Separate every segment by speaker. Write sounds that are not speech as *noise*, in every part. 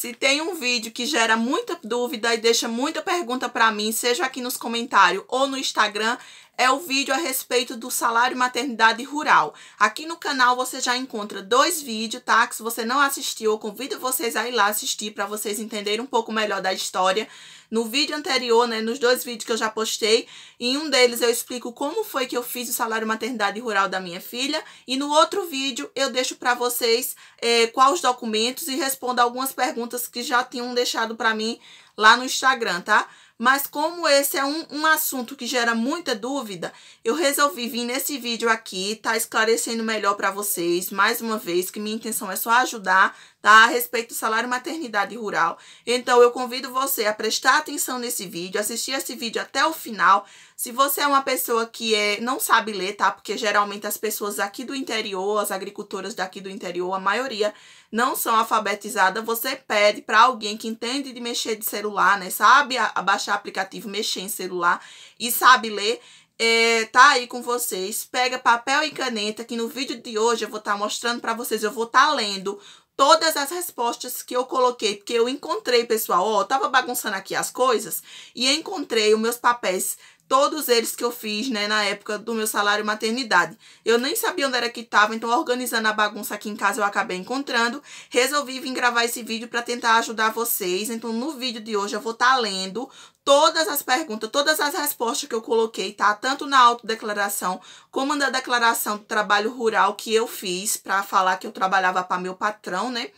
Speaker 1: Se tem um vídeo que gera muita dúvida e deixa muita pergunta para mim, seja aqui nos comentários ou no Instagram, é o vídeo a respeito do salário maternidade rural. Aqui no canal você já encontra dois vídeos, tá? Que se você não assistiu, eu convido vocês a ir lá assistir para vocês entenderem um pouco melhor da história. No vídeo anterior, né, nos dois vídeos que eu já postei, em um deles eu explico como foi que eu fiz o salário maternidade rural da minha filha e no outro vídeo eu deixo para vocês é, quais documentos e respondo algumas perguntas que já tinham deixado para mim lá no Instagram, tá? Mas como esse é um, um assunto que gera muita dúvida, eu resolvi vir nesse vídeo aqui, tá esclarecendo melhor para vocês, mais uma vez, que minha intenção é só ajudar, tá? A respeito do salário maternidade rural. Então, eu convido você a prestar atenção nesse vídeo, assistir esse vídeo até o final. Se você é uma pessoa que é, não sabe ler, tá? Porque geralmente as pessoas aqui do interior, as agricultoras daqui do interior, a maioria não são alfabetizadas, você pede para alguém que entende de mexer de celular, né? Sabe baixar aplicativo, mexer em celular e sabe ler. É, tá aí com vocês, pega papel e caneta, que no vídeo de hoje eu vou estar tá mostrando para vocês, eu vou estar tá lendo todas as respostas que eu coloquei, porque eu encontrei, pessoal, ó, eu tava bagunçando aqui as coisas e encontrei os meus papéis todos eles que eu fiz, né, na época do meu salário maternidade. Eu nem sabia onde era que tava, então organizando a bagunça aqui em casa eu acabei encontrando. Resolvi vir gravar esse vídeo para tentar ajudar vocês. Então no vídeo de hoje eu vou estar tá lendo todas as perguntas, todas as respostas que eu coloquei, tá? Tanto na autodeclaração como na declaração do trabalho rural que eu fiz para falar que eu trabalhava para meu patrão, né?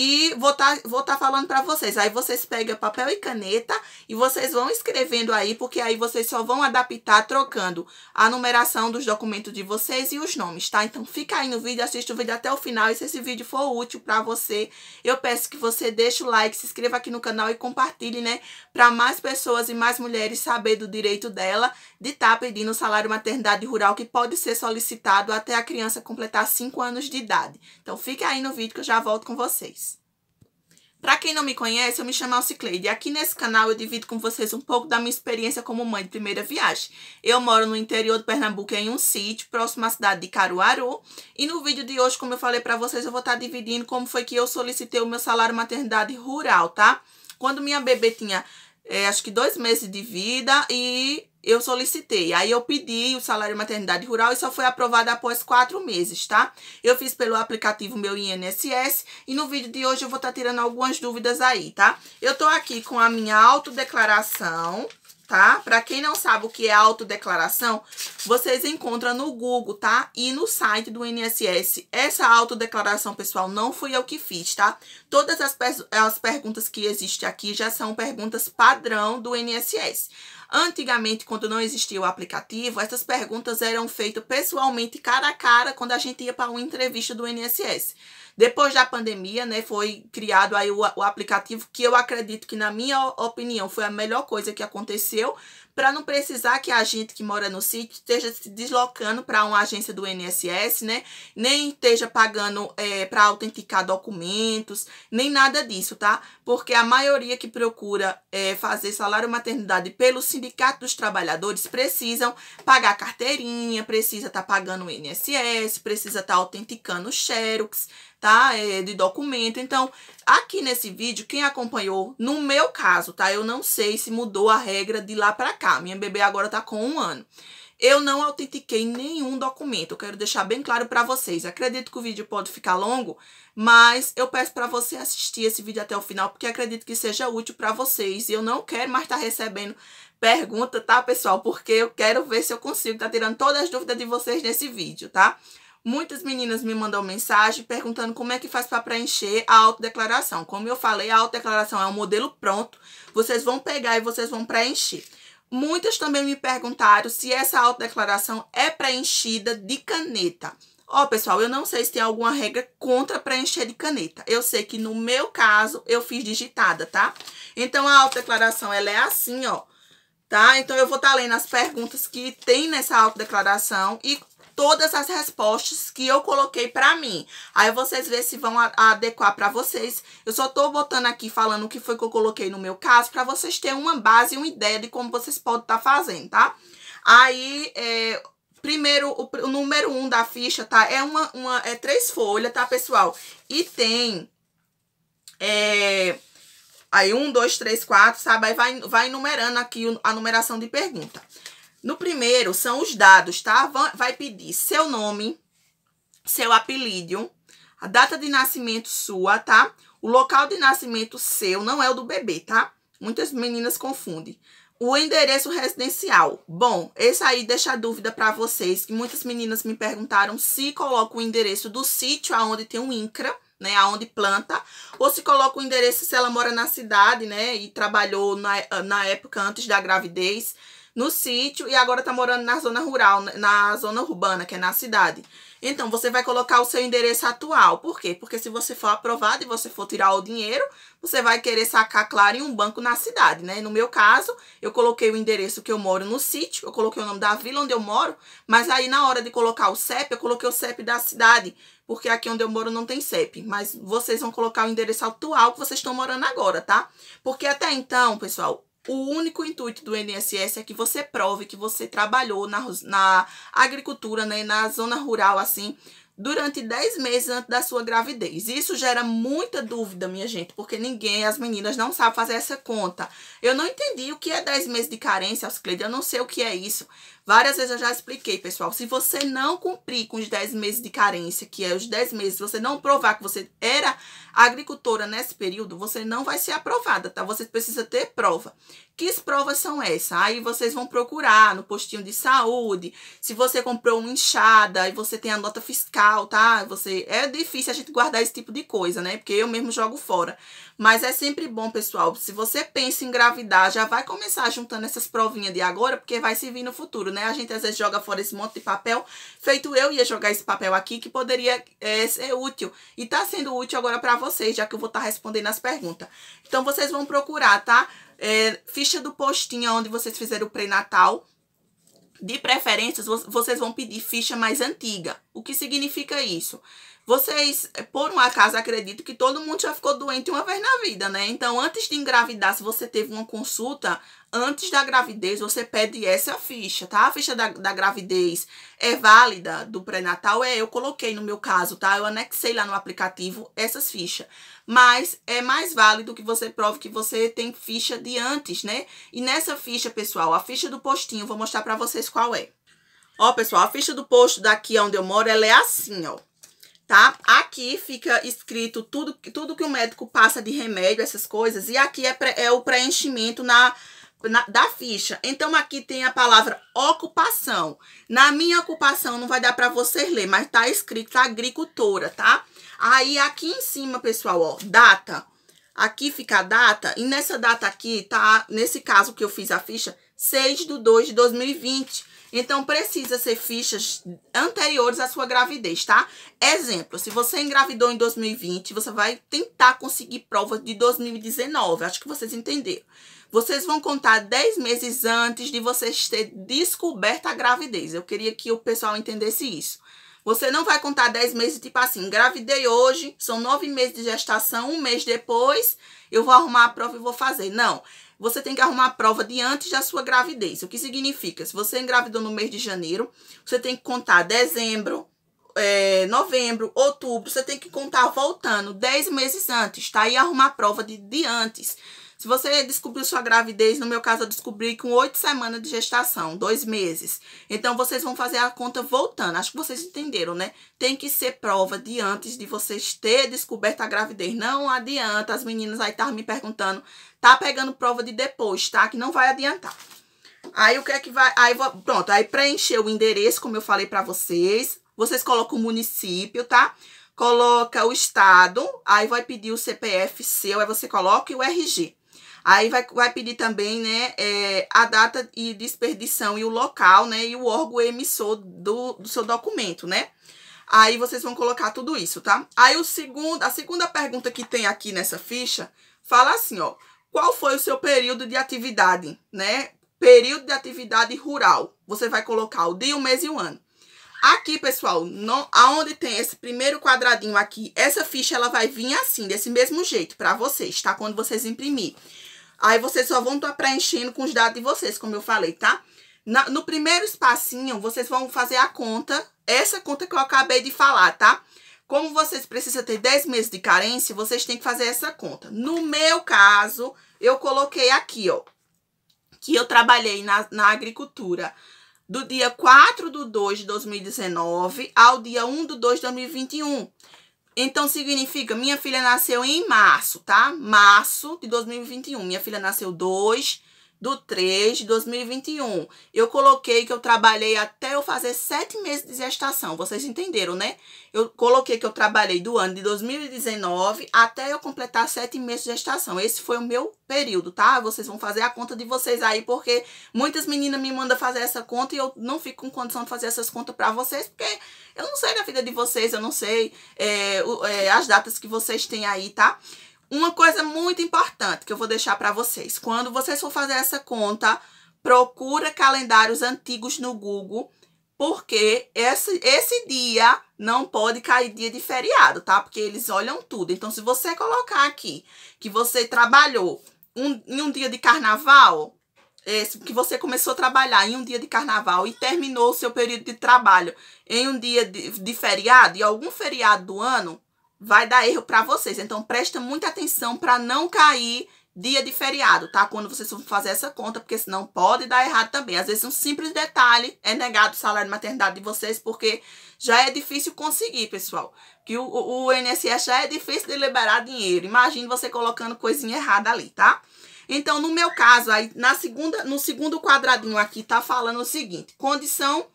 Speaker 1: e vou estar tá, vou tá falando para vocês. Aí vocês pegam papel e caneta e vocês vão escrevendo aí, porque aí vocês só vão adaptar trocando a numeração dos documentos de vocês e os nomes, tá? Então fica aí no vídeo, assista o vídeo até o final e se esse vídeo for útil para você, eu peço que você deixe o like, se inscreva aqui no canal e compartilhe, né? Para mais pessoas e mais mulheres saber do direito dela de estar tá pedindo o salário maternidade rural que pode ser solicitado até a criança completar 5 anos de idade. Então fica aí no vídeo que eu já volto com vocês. Para quem não me conhece, eu me chamo Alcicleide e aqui nesse canal eu divido com vocês um pouco da minha experiência como mãe de primeira viagem. Eu moro no interior de Pernambuco, em um sítio, próximo à cidade de Caruaru. E no vídeo de hoje, como eu falei para vocês, eu vou estar tá dividindo como foi que eu solicitei o meu salário maternidade rural, tá? Quando minha bebê tinha, é, acho que dois meses de vida e eu solicitei. Aí eu pedi o salário maternidade rural e só foi aprovado após quatro meses, tá? Eu fiz pelo aplicativo meu INSS e no vídeo de hoje eu vou estar tá tirando algumas dúvidas aí, tá? Eu tô aqui com a minha autodeclaração, tá? Pra quem não sabe o que é autodeclaração, vocês encontram no Google, tá? E no site do INSS. Essa autodeclaração, pessoal, não fui eu que fiz, tá? Todas as, as perguntas que existem aqui já são perguntas padrão do INSS. Antigamente, quando não existia o aplicativo, essas perguntas eram feitas pessoalmente, cara a cara, quando a gente ia para uma entrevista do INSS. Depois da pandemia, né, foi criado aí o, o aplicativo que eu acredito que, na minha opinião, foi a melhor coisa que aconteceu, para não precisar que a gente que mora no sítio esteja se deslocando para uma agência do INSS, né? Nem esteja pagando é, para autenticar documentos, nem nada disso, tá? Porque a maioria que procura é, fazer salário maternidade pelo Sindicato dos Trabalhadores precisam pagar carteirinha, precisa estar tá pagando o INSS, precisa estar tá autenticando o Xerox, tá? É, de documento. Então, aqui nesse vídeo, quem acompanhou, no meu caso, tá? Eu não sei se mudou a regra de lá pra cá. Minha bebê agora tá com um ano. Eu não autentiquei nenhum documento, eu quero deixar bem claro para vocês. Acredito que o vídeo pode ficar longo, mas eu peço para você assistir esse vídeo até o final, porque acredito que seja útil para vocês. E eu não quero mais estar tá recebendo pergunta, tá, pessoal? Porque eu quero ver se eu consigo estar tá tirando todas as dúvidas de vocês nesse vídeo, tá? Muitas meninas me mandam mensagem perguntando como é que faz para preencher a autodeclaração. Como eu falei, a autodeclaração é um modelo pronto, vocês vão pegar e vocês vão preencher. Muitas também me perguntaram se essa autodeclaração é preenchida de caneta. Ó, oh, pessoal, eu não sei se tem alguma regra contra preencher de caneta. Eu sei que no meu caso eu fiz digitada, tá? Então a autodeclaração ela é assim, ó. Tá? Então eu vou estar tá lendo as perguntas que tem nessa autodeclaração e todas as respostas que eu coloquei pra mim. Aí vocês vê se vão adequar pra vocês. Eu só tô botando aqui falando o que foi que eu coloquei no meu caso, pra vocês terem uma base, uma ideia de como vocês podem estar tá fazendo, tá? Aí, é, primeiro, o, o, número um da ficha, tá? É, uma, uma, é três folhas, tá, pessoal? E tem... É, aí, um, dois, três, quatro, sabe? Aí vai, vai numerando aqui a numeração de pergunta. No primeiro são os dados, tá? Vai pedir seu nome, seu apelido, a data de nascimento sua, tá? O local de nascimento seu, não é o do bebê, tá? Muitas meninas confundem. O endereço residencial. Bom, esse aí deixa a dúvida para vocês, que muitas meninas me perguntaram se coloca o endereço do sítio aonde tem um INCRA, né, aonde planta, ou se coloca o endereço se ela mora na cidade, né, e trabalhou na, na época antes da gravidez no sítio e agora está morando na zona rural, na zona urbana, que é na cidade. Então, você vai colocar o seu endereço atual. Por quê? Porque se você for aprovado e você for tirar o dinheiro, você vai querer sacar, claro, em um banco na cidade, né? No meu caso, eu coloquei o endereço que eu moro no sítio, eu coloquei o nome da vila onde eu moro, mas aí na hora de colocar o CEP, eu coloquei o CEP da cidade, porque aqui onde eu moro não tem CEP. Mas vocês vão colocar o endereço atual que vocês estão morando agora, tá? Porque até então, pessoal, o único intuito do INSS é que você prove que você trabalhou na, na agricultura, né, na zona rural, assim, durante 10 meses antes da sua gravidez. Isso gera muita dúvida, minha gente, porque ninguém, as meninas, não sabe fazer essa conta. Eu não entendi o que é 10 meses de carência, Cleide, eu não sei o que é isso. Várias vezes eu já expliquei, pessoal. Se você não cumprir com os 10 meses de carência, que é os 10 meses, se você não provar que você era agricultora nesse período, você não vai ser aprovada, tá? Você precisa ter prova. Que provas são essas? Aí vocês vão procurar no postinho de saúde, se você comprou uma enxada e você tem a nota fiscal, tá? Você é difícil a gente guardar esse tipo de coisa, né? Porque eu mesmo jogo fora. Mas é sempre bom, pessoal, se você pensa em engravidar, já vai começar juntando essas provinhas de agora, porque vai servir no futuro, né? A gente às vezes joga fora esse monte de papel, feito eu ia jogar esse papel aqui, que poderia é, ser útil. E tá sendo útil agora para vocês, já que eu vou estar tá respondendo as perguntas. Então vocês vão procurar, tá? É, ficha do postinho onde vocês fizeram o pré-natal, de preferência, vocês vão pedir ficha mais antiga. O que significa isso? Vocês, eh, por um acaso, acredito que todo mundo já ficou doente uma vez na vida, né? Então, antes de engravidar, se você teve uma consulta, antes da gravidez, você pede essa ficha, tá? A ficha da, da gravidez é válida do pré-natal? É, eu coloquei no meu caso, tá? Eu anexei lá no aplicativo essas fichas. Mas é mais válido que você prove que você tem ficha de antes, né? E nessa ficha, pessoal, a ficha do postinho, vou mostrar pra vocês qual é. Ó, pessoal, a ficha do posto daqui onde eu moro, ela é assim, ó tá? Aqui fica escrito tudo, tudo que o médico passa de remédio, essas coisas, e aqui é, pre, é o preenchimento na, na, da ficha. Então, aqui tem a palavra ocupação. Na minha ocupação, não vai dar para vocês ler, mas tá escrito agricultora, tá? Aí, aqui em cima, pessoal, ó, data. Aqui fica a data, e nessa data aqui, tá? Nesse caso que eu fiz a ficha, 6 de 2 de 2020. Então, precisa ser fichas anteriores à sua gravidez, tá? Exemplo, se você engravidou em 2020, você vai tentar conseguir prova de 2019. Acho que vocês entenderam. Vocês vão contar 10 meses antes de vocês ter descoberto a gravidez. Eu queria que o pessoal entendesse isso. Você não vai contar 10 meses, tipo assim, engravidei hoje, são 9 meses de gestação, um mês depois, eu vou arrumar a prova e vou fazer. Não você tem que arrumar a prova de antes da sua gravidez. O que significa? Se você engravidou no mês de janeiro, você tem que contar dezembro, é, novembro, outubro, você tem que contar voltando 10 meses antes, tá? E arrumar a prova de, de antes. Se você descobriu sua gravidez, no meu caso eu descobri com oito semanas de gestação, dois meses. Então vocês vão fazer a conta voltando. Acho que vocês entenderam, né? Tem que ser prova de antes de vocês ter descoberto a gravidez. Não adianta, as meninas aí estavam me perguntando. Tá pegando prova de depois, tá? Que não vai adiantar. Aí o que é que vai... Aí, pronto, aí preencher o endereço, como eu falei pra vocês. Vocês colocam o município, tá? Coloca o estado, aí vai pedir o CPF seu, aí você coloca e o RG. Aí vai, vai pedir também, né, é, a data e de e o local, né, e o órgão emissor do, do seu documento, né? Aí vocês vão colocar tudo isso, tá? Aí o segundo, a segunda pergunta que tem aqui nessa ficha fala assim, ó. Qual foi o seu período de atividade, né? Período de atividade rural. Você vai colocar o dia, o mês e o ano. Aqui, pessoal, não, aonde tem esse primeiro quadradinho aqui, essa ficha ela vai vir assim, desse mesmo jeito para vocês, tá? Quando vocês imprimir. Aí vocês só vão estar tá preenchendo com os dados de vocês, como eu falei, tá? Na, no primeiro espacinho, vocês vão fazer a conta, essa conta que eu acabei de falar, tá? Como vocês precisam ter 10 meses de carência, vocês têm que fazer essa conta. No meu caso, eu coloquei aqui, ó, que eu trabalhei na, na agricultura do dia 4 de 2 de 2019 ao dia 1 de 2 de 2021. Então, significa, minha filha nasceu em março, tá? Março de 2021. Minha filha nasceu 2 do 3 de 2021. Eu coloquei que eu trabalhei até eu fazer sete meses de gestação. Vocês entenderam, né? Eu coloquei que eu trabalhei do ano de 2019 até eu completar sete meses de gestação. Esse foi o meu período, tá? Vocês vão fazer a conta de vocês aí, porque muitas meninas me mandam fazer essa conta e eu não fico com condição de fazer essas contas para vocês, porque eu não sei da vida de vocês, eu não sei é, é, as datas que vocês têm aí, tá? Uma coisa muito importante que eu vou deixar para vocês. Quando vocês for fazer essa conta, procura calendários antigos no Google, porque esse, esse dia não pode cair dia de feriado, tá? Porque eles olham tudo. Então, se você colocar aqui que você trabalhou um, em um dia de carnaval, esse, que você começou a trabalhar em um dia de carnaval e terminou o seu período de trabalho em um dia de, de feriado, e algum feriado do ano, vai dar erro para vocês. Então presta muita atenção para não cair dia de feriado, tá? Quando vocês vão fazer essa conta, porque senão pode dar errado também. Às vezes um simples detalhe é negado o salário de maternidade de vocês, porque já é difícil conseguir, pessoal. Que o, o INSS já é difícil de liberar dinheiro. Imagine você colocando coisinha errada ali, tá? Então, no meu caso, aí na segunda, no segundo quadradinho aqui tá falando o seguinte: condição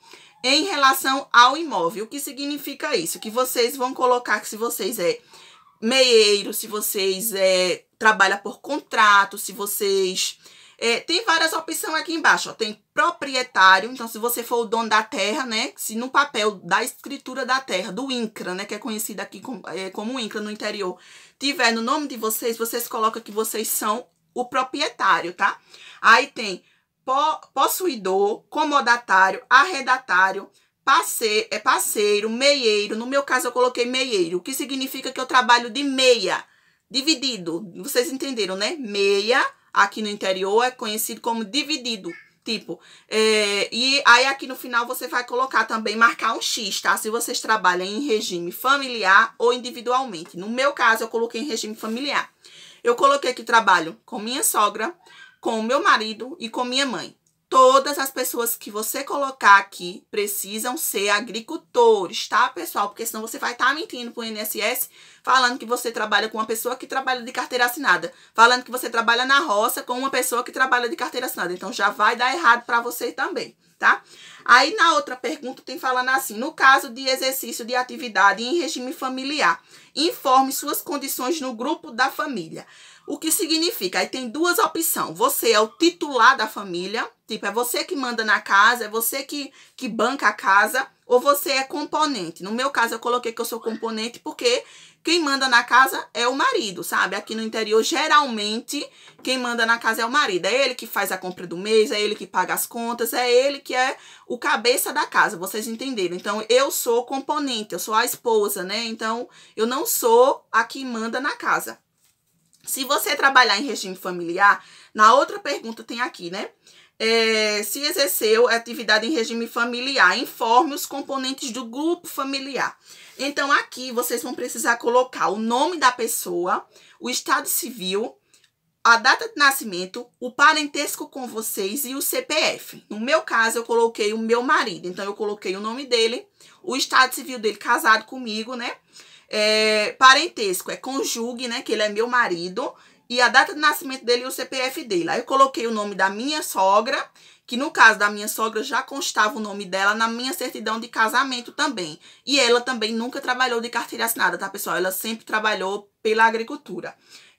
Speaker 1: em relação ao imóvel. O que significa isso? Que vocês vão colocar que se vocês é meieiro, se vocês é, trabalha por contrato, se vocês... É, tem várias opções aqui embaixo, ó. tem proprietário, então se você for o dono da terra, né, se no papel da escritura da terra, do INCRA, né, que é conhecido aqui como, é, como INCRA no interior, tiver no nome de vocês, vocês colocam que vocês são o proprietário, tá? Aí tem possuidor, comodatário, arredatário, parceiro, é parceiro, meieiro. No meu caso, eu coloquei meieiro, o que significa que eu trabalho de meia, dividido. Vocês entenderam, né? Meia, aqui no interior, é conhecido como dividido. Tipo, é, e aí aqui no final você vai colocar também, marcar um X, tá? Se vocês trabalham em regime familiar ou individualmente. No meu caso, eu coloquei em regime familiar. Eu coloquei que trabalho com minha sogra, com o meu marido e com minha mãe. Todas as pessoas que você colocar aqui precisam ser agricultores, tá, pessoal? Porque senão você vai estar tá mentindo para o INSS, falando que você trabalha com uma pessoa que trabalha de carteira assinada, falando que você trabalha na roça com uma pessoa que trabalha de carteira assinada. Então já vai dar errado para você também, tá? Aí na outra pergunta tem falando assim: no caso de exercício de atividade em regime familiar, informe suas condições no grupo da família. O que significa? Aí tem duas opções. Você é o titular da família, tipo, é você que manda na casa, é você que, que banca a casa, ou você é componente. No meu caso, eu coloquei que eu sou componente porque quem manda na casa é o marido, sabe? Aqui no interior, geralmente, quem manda na casa é o marido. É ele que faz a compra do mês, é ele que paga as contas, é ele que é o cabeça da casa, vocês entenderam? Então, eu sou componente, eu sou a esposa, né? Então, eu não sou a que manda na casa. Se você trabalhar em regime familiar, na outra pergunta tem aqui, né? É, se exerceu atividade em regime familiar, informe os componentes do grupo familiar. Então, aqui vocês vão precisar colocar o nome da pessoa, o estado civil, a data de nascimento, o parentesco com vocês e o CPF. No meu caso, eu coloquei o meu marido, então eu coloquei o nome dele, o estado civil dele casado comigo, né? É, parentesco, é conjugue, né? Que ele é meu marido. E a data de nascimento dele e o CPF dele. Aí eu coloquei o nome da minha sogra, que no caso da minha sogra já constava o nome dela na minha certidão de casamento também. E ela também nunca trabalhou de carteira assinada, tá, pessoal? Ela sempre trabalhou pela agricultura.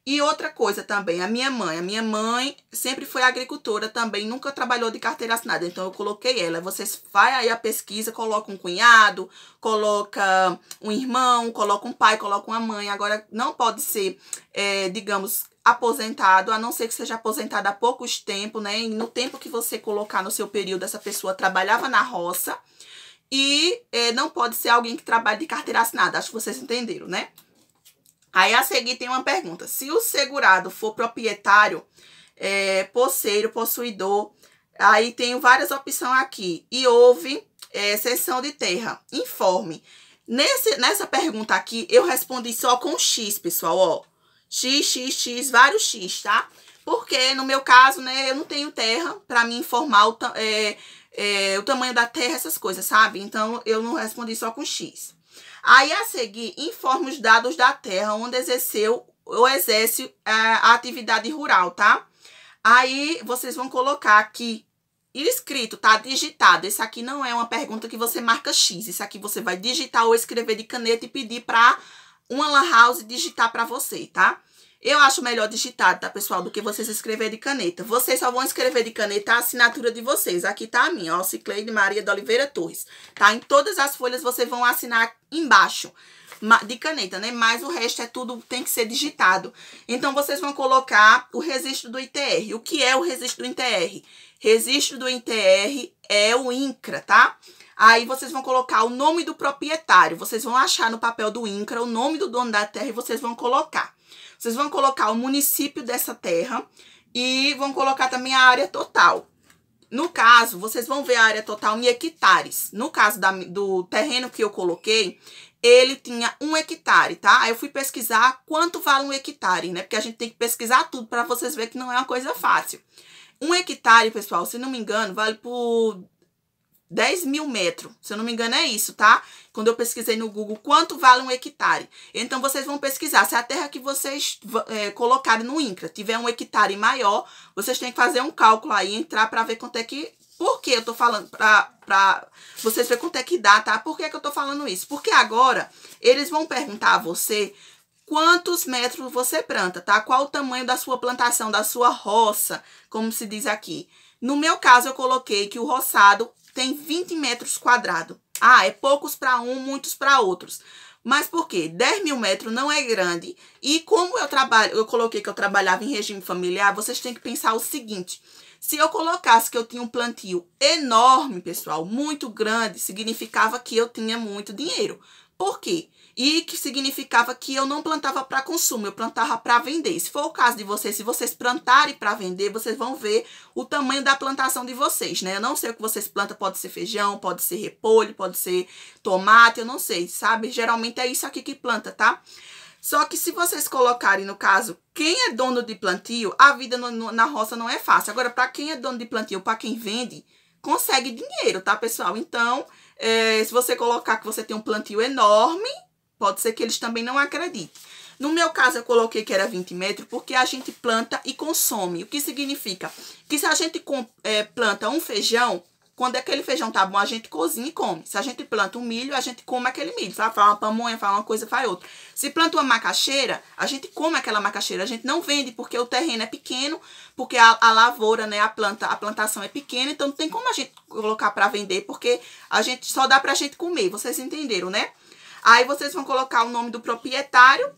Speaker 1: E outra coisa também, a minha mãe. A minha mãe sempre foi agricultora também, nunca trabalhou de carteira assinada. Então eu coloquei ela. Vocês vai aí a pesquisa, coloca um cunhado, coloca um irmão, coloca um pai, coloca uma mãe. Agora não pode ser, é, digamos, aposentado, a não ser que seja aposentado há poucos tempo, né? E no tempo que você colocar no seu período, essa pessoa trabalhava na roça. E é, não pode ser alguém que trabalha de carteira assinada. Acho que vocês entenderam, né? Aí a seguir tem uma pergunta. Se o segurado for proprietário, é, posseiro, possuidor, aí tem várias opções aqui. E houve é, cessão de terra. Informe. Nesse, nessa pergunta aqui, eu respondi só com X, pessoal, ó. X, X, X, vários X, tá? Porque no meu caso, né, eu não tenho terra para me informar o, é, é, o tamanho da terra, essas coisas, sabe? Então, eu não respondi só com X. Aí a seguir, informa os dados da terra onde exerceu ou exerce é, a atividade rural, tá? Aí vocês vão colocar aqui escrito, tá digitado. Esse aqui não é uma pergunta que você marca X. Isso aqui você vai digitar ou escrever de caneta e pedir para uma lan house digitar para você, tá? Eu acho melhor digitado, tá, pessoal, do que vocês escreverem de caneta. Vocês só vão escrever de caneta a assinatura de vocês. Aqui tá a minha, ó, Cicleide Maria de Oliveira Torres, tá? Em todas as folhas vocês vão assinar embaixo de caneta, né? Mas o resto é tudo, tem que ser digitado. Então, vocês vão colocar o registro do ITR. O que é o registro do ITR? Registro do ITR é o INCRA, tá? Aí vocês vão colocar o nome do proprietário. Vocês vão achar no papel do INCRA o nome do dono da terra e vocês vão colocar. Vocês vão colocar o município dessa terra e vão colocar também a área total. No caso, vocês vão ver a área total em hectares. No caso da, do terreno que eu coloquei, ele tinha um hectare, tá? Aí eu fui pesquisar quanto vale um hectare, né? Porque a gente tem que pesquisar tudo para vocês verem que não é uma coisa fácil. Um hectare, pessoal, se não me engano, vale por 10 mil metros, se eu não me engano é isso, tá? Quando eu pesquisei no Google quanto vale um hectare. Então, vocês vão pesquisar. Se a terra que vocês é, colocarem no INCRA tiver um hectare maior, vocês têm que fazer um cálculo aí, entrar para ver quanto é que... Por que eu tô falando? Pra, pra vocês verem quanto é que dá, tá? Por que, que eu tô falando isso? Porque agora eles vão perguntar a você quantos metros você planta, tá? Qual o tamanho da sua plantação, da sua roça, como se diz aqui. No meu caso, eu coloquei que o roçado tem 20 metros quadrados. Ah, é poucos para um, muitos para outros. Mas por quê? 10 mil metros não é grande. E como eu trabalho, eu coloquei que eu trabalhava em regime familiar, vocês têm que pensar o seguinte. Se eu colocasse que eu tinha um plantio enorme, pessoal, muito grande, significava que eu tinha muito dinheiro. Por quê? e que significava que eu não plantava para consumo, eu plantava para vender. Se for o caso de vocês, se vocês plantarem para vender, vocês vão ver o tamanho da plantação de vocês, né? Eu não sei o que vocês plantam, pode ser feijão, pode ser repolho, pode ser tomate, eu não sei, sabe? Geralmente é isso aqui que planta, tá? Só que se vocês colocarem, no caso, quem é dono de plantio, a vida no, no, na roça não é fácil. Agora, para quem é dono de plantio, para quem vende, consegue dinheiro, tá, pessoal? Então, é, se você colocar que você tem um plantio enorme, Pode ser que eles também não acreditem. No meu caso, eu coloquei que era 20 metros porque a gente planta e consome. O que significa? Que se a gente é, planta um feijão, quando aquele feijão tá bom, a gente cozinha e come. Se a gente planta um milho, a gente come aquele milho. Fala, fala uma pamonha, fala uma coisa, faz outra. Se planta uma macaxeira, a gente come aquela macaxeira. A gente não vende porque o terreno é pequeno, porque a, a lavoura, né, a planta, a plantação é pequena, então não tem como a gente colocar para vender, porque a gente só dá pra gente comer. Vocês entenderam, né? Aí vocês vão colocar o nome do proprietário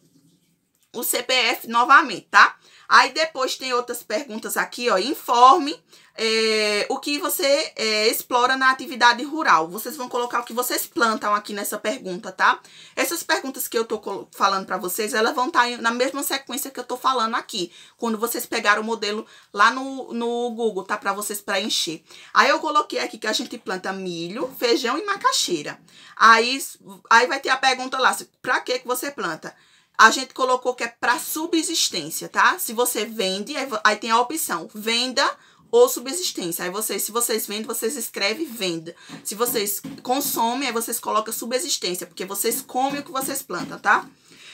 Speaker 1: o CPF novamente, tá? Aí depois tem outras perguntas aqui, ó. Informe é, o que você é, explora na atividade rural. Vocês vão colocar o que vocês plantam aqui nessa pergunta, tá? Essas perguntas que eu tô falando para vocês, elas vão estar tá na mesma sequência que eu tô falando aqui. Quando vocês pegaram o modelo lá no, no Google, tá? Para vocês preencher. Aí eu coloquei aqui que a gente planta milho, feijão e macaxeira. Aí, aí vai ter a pergunta lá, para que, que você planta? a gente colocou que é para subsistência, tá? Se você vende, aí, tem a opção venda ou subsistência. Aí vocês, se vocês vendem, vocês escrevem venda. Se vocês consomem, aí vocês colocam subsistência, porque vocês comem o que vocês plantam, tá?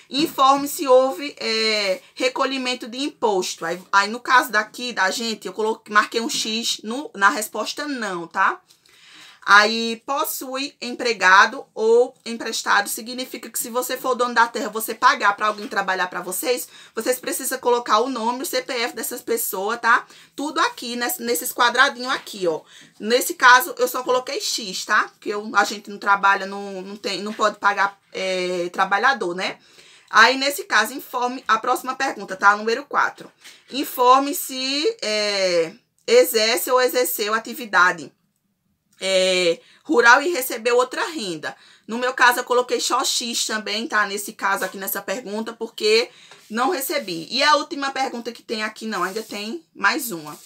Speaker 1: Informe se houve é, recolhimento de imposto. Aí, aí, no caso daqui da gente, eu coloquei, marquei um X no, na resposta não, tá? Aí, possui empregado ou emprestado significa que se você for dono da terra, você pagar para alguém trabalhar para vocês, vocês precisam colocar o nome, o CPF dessas pessoas, tá? Tudo aqui, nesses quadradinhos aqui, ó. Nesse caso, eu só coloquei X, tá? Porque eu, a gente não trabalha, não, não, tem, não pode pagar é, trabalhador, né? Aí, nesse caso, informe... A próxima pergunta, tá? Número 4. Informe se é, exerce ou exerceu atividade é, rural e recebeu outra renda. No meu caso, eu coloquei só X também, tá? Nesse caso aqui, nessa pergunta, porque não recebi. E a última pergunta que tem aqui, não, ainda tem mais uma.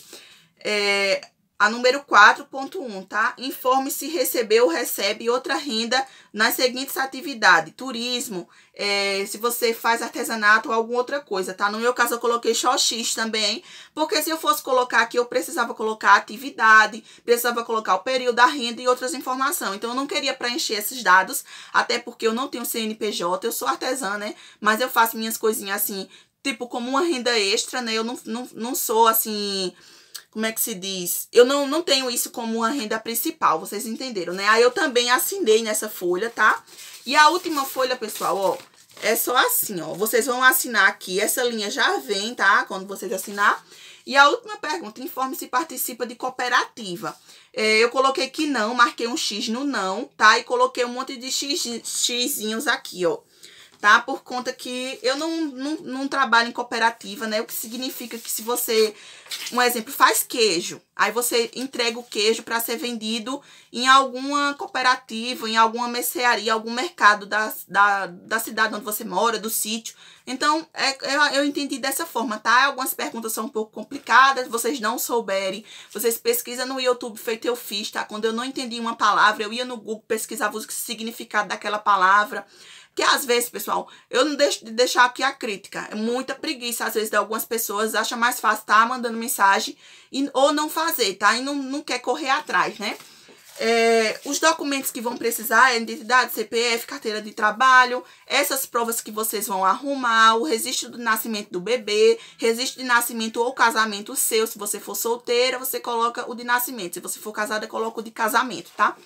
Speaker 1: É, a número 4.1, tá? Informe se recebeu ou recebe outra renda nas seguintes atividades: turismo, é, se você faz artesanato ou alguma outra coisa, tá? No meu caso, eu coloquei só X também, porque se eu fosse colocar aqui, eu precisava colocar a atividade, precisava colocar o período, da renda e outras informações. Então, eu não queria preencher esses dados, até porque eu não tenho CNPJ, eu sou artesã, né? Mas eu faço minhas coisinhas assim, tipo, como uma renda extra, né? Eu não, não, não sou assim como é que se diz? Eu não, não tenho isso como uma renda principal, vocês entenderam, né? Aí eu também assinei nessa folha, tá? E a última folha, pessoal, ó, é só assim, ó. Vocês vão assinar aqui, essa linha já vem, tá? Quando vocês assinar. E a última pergunta, informe se participa de cooperativa. É, eu coloquei que não, marquei um X no não, tá? E coloquei um monte de X, xizinhos aqui, ó tá? Por conta que eu não, não, não, trabalho em cooperativa, né? O que significa que se você, um exemplo, faz queijo, aí você entrega o queijo para ser vendido em alguma cooperativa, em alguma mercearia, algum mercado da, da, da cidade onde você mora, do sítio. Então, é, eu, eu entendi dessa forma, tá? Algumas perguntas são um pouco complicadas, vocês não souberem, vocês pesquisam no YouTube feito eu fiz, tá? Quando eu não entendi uma palavra, eu ia no Google pesquisava o significado daquela palavra. Que às vezes, pessoal, eu não deixo de deixar aqui a crítica. É muita preguiça, às vezes, de algumas pessoas. Acha mais fácil estar tá mandando mensagem e, ou não fazer, tá? E não, não quer correr atrás, né? É, os documentos que vão precisar é identidade, CPF, carteira de trabalho, essas provas que vocês vão arrumar, o registro do nascimento do bebê, registro de nascimento ou casamento seu. Se você for solteira, você coloca o de nascimento. Se você for casada, coloca o de casamento, tá?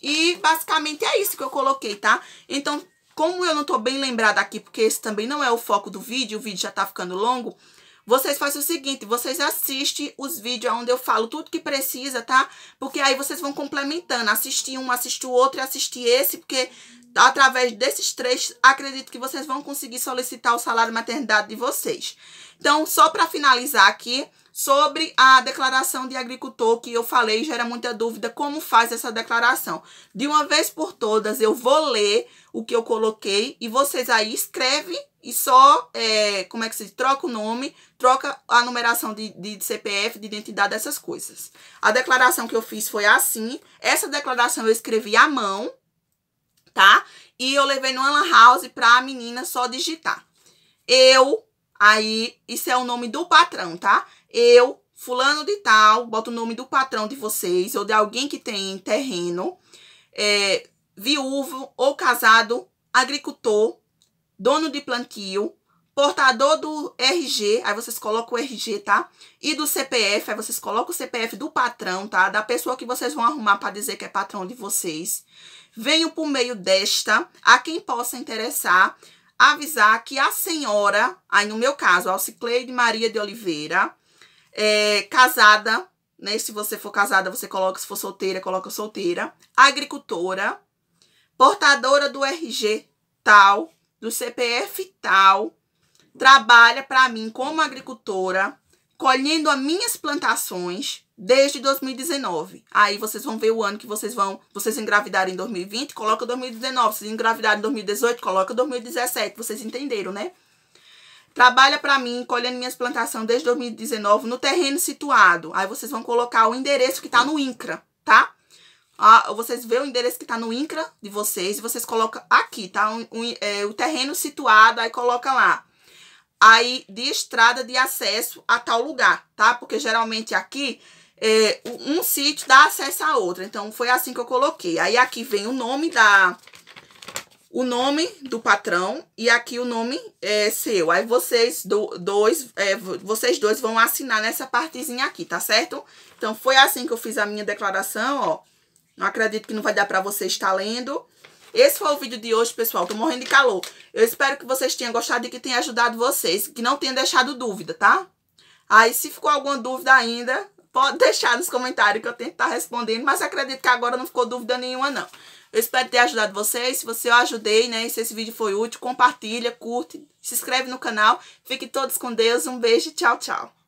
Speaker 1: E basicamente é isso que eu coloquei, tá? Então, como eu não estou bem lembrada aqui, porque esse também não é o foco do vídeo, o vídeo já está ficando longo, vocês fazem o seguinte, vocês assistem os vídeos onde eu falo tudo que precisa, tá? Porque aí vocês vão complementando, assistir um, assistir o outro e assistir esse, porque através desses três, acredito que vocês vão conseguir solicitar o salário maternidade de vocês. Então, só para finalizar aqui, sobre a declaração de agricultor que eu falei, gera muita dúvida como faz essa declaração. De uma vez por todas, eu vou ler o que eu coloquei e vocês aí escreve e só, é, como é que se diz? Troca o nome, troca a numeração de, de, CPF, de identidade, essas coisas. A declaração que eu fiz foi assim. Essa declaração eu escrevi à mão, tá? E eu levei no Lan House pra menina só digitar. Eu, aí, isso é o nome do patrão, tá? Eu, fulano de tal, boto o nome do patrão de vocês ou de alguém que tem terreno. É, viúvo ou casado, agricultor, dono de plantio, portador do RG, aí vocês colocam o RG, tá? E do CPF, aí vocês colocam o CPF do patrão, tá? Da pessoa que vocês vão arrumar para dizer que é patrão de vocês. Venho por meio desta, a quem possa interessar, avisar que a senhora, aí no meu caso, Alcicleide Maria de Oliveira, é, casada, né? Se você for casada, você coloca, se for solteira, coloca solteira, agricultora, portadora do RG tal, do CPF tal, trabalha para mim como agricultora, colhendo as minhas plantações desde 2019. Aí vocês vão ver o ano que vocês vão, vocês engravidaram em 2020, coloca 2019, vocês engravidaram em 2018, coloca 2017, vocês entenderam, né? Trabalha para mim, colhendo minhas plantações desde 2019 no terreno situado. Aí vocês vão colocar o endereço que tá no INCRA, tá? vocês vê o endereço que tá no INCRA de vocês e vocês colocam aqui, tá? Um, um, é, o terreno situado, aí coloca lá. Aí, de estrada de acesso a tal lugar, tá? Porque geralmente aqui, é, um sítio dá acesso a outro. Então, foi assim que eu coloquei. Aí, aqui vem o nome da... O nome do patrão e aqui o nome é, seu. Aí vocês do, dois, é, vocês dois vão assinar nessa partezinha aqui, tá certo? Então, foi assim que eu fiz a minha declaração, ó não acredito que não vai dar para você estar lendo. Esse foi o vídeo de hoje, pessoal. Tô morrendo de calor. Eu espero que vocês tenham gostado e que tenha ajudado vocês. Que não tenha deixado dúvida, tá? Aí, se ficou alguma dúvida ainda, pode *laughs* deixar nos comentários que eu tento estar tá respondendo. Mas acredito que agora não ficou dúvida nenhuma, não. Eu espero ter ajudado vocês. Se você eu ajudei, né? se esse vídeo foi útil, compartilha, curte, se inscreve no canal. Fiquem todos com Deus. Um beijo e tchau, tchau.